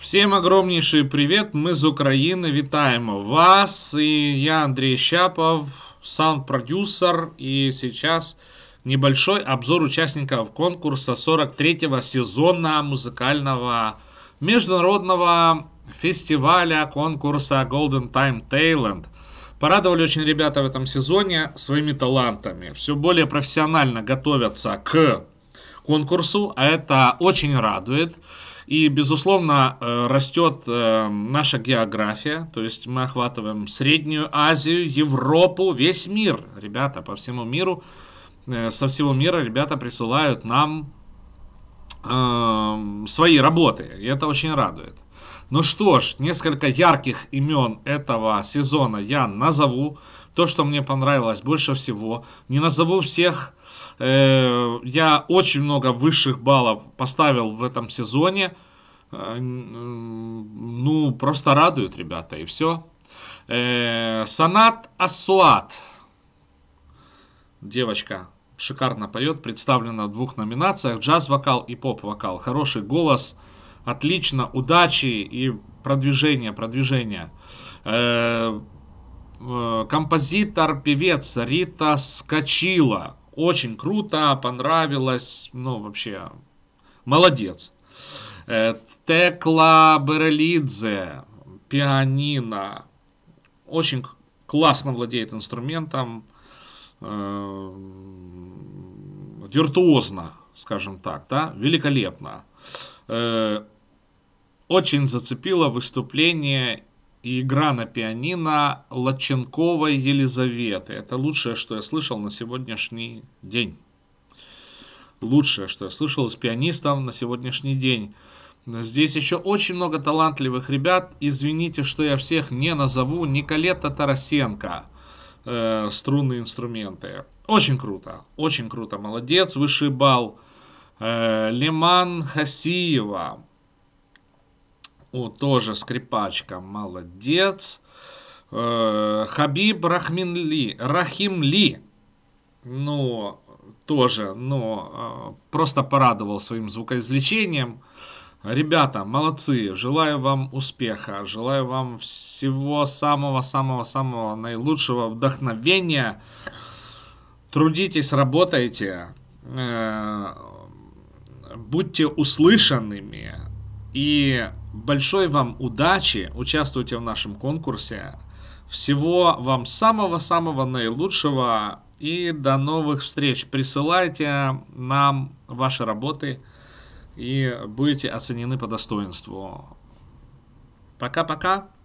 Всем огромнейший привет, мы з України вітаємо вас. И я Андрей Щапов, саунд-продюсер. И сейчас небольшой обзор участников конкурса 43-го сезона музыкального международного фестиваля конкурса Golden Time Thailand. Порадовали очень ребята в этом сезоне своими талантами. Все более профессионально готовятся к конкурсу, а это очень радует. И, безусловно, э, растет э, наша география, то есть мы охватываем Среднюю Азию, Европу, весь мир. Ребята, по всему миру, э, со всего мира ребята присылают нам свои работы, и это очень радует. Ну что ж, несколько ярких имен этого сезона я назову то, что мне понравилось больше всего. Не назову всех. Э, я очень много высших баллов поставил в этом сезоне. Э, ну, просто радует, ребята, и все. Э, Санат Асуат. Девочка шикарно поет, представлена в двух номинациях. Джаз-вокал и поп-вокал. Хороший голос, отлично, удачи и продвижение, продвижение. Э, Э, композитор, певец Рита скачила Очень круто, понравилось, ну вообще, молодец. Э, Текла Берелидзе, пианино. Очень классно владеет инструментом, э, виртуозно, скажем так, да, великолепно. Очень зацепило выступление и игра на пианино Лаченковой Елизаветы. Это лучшее, что я слышал на сегодняшний день. Лучшее, что я слышал из пианистов на сегодняшний день. Здесь еще очень много талантливых ребят. Извините, что я всех не назову. Николета Тарасенко. Э, струнные инструменты. Очень круто. Очень круто. Молодец. Высший балл. Э, Лиман Хасиева. О, тоже скрипачка, молодец. Э, Хабиб Рахминли, Рахимли. Ну, тоже, но э, просто порадовал своим звукоизвлечением. Ребята, молодцы, желаю вам успеха, желаю вам всего самого-самого-самого наилучшего вдохновения. Трудитесь, работайте, э, будьте услышанными, и большой вам удачи, участвуйте в нашем конкурсе. Всего вам самого-самого наилучшего и до новых встреч. Присылайте нам ваши работы и будете оценены по достоинству. Пока-пока.